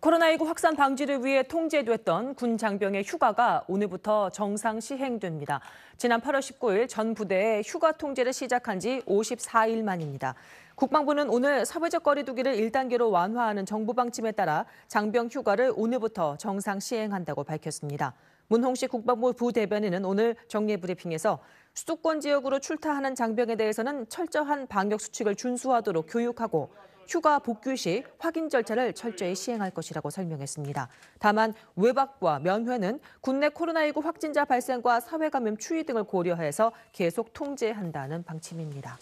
코로나19 확산 방지를 위해 통제됐던 군 장병의 휴가가 오늘부터 정상 시행됩니다. 지난 8월 19일 전 부대에 휴가 통제를 시작한 지 54일 만입니다. 국방부는 오늘 사회적 거리두기를 1단계로 완화하는 정부 방침에 따라 장병 휴가를 오늘부터 정상 시행한다고 밝혔습니다. 문홍식 국방부 부대변인은 오늘 정례 브리핑에서 수도권 지역으로 출타하는 장병에 대해서는 철저한 방역 수칙을 준수하도록 교육하고 휴가 복귀 시 확인 절차를 철저히 시행할 것이라고 설명했습니다. 다만 외박과 면회는 국내 코로나19 확진자 발생과 사회감염 추이 등을 고려해서 계속 통제한다는 방침입니다.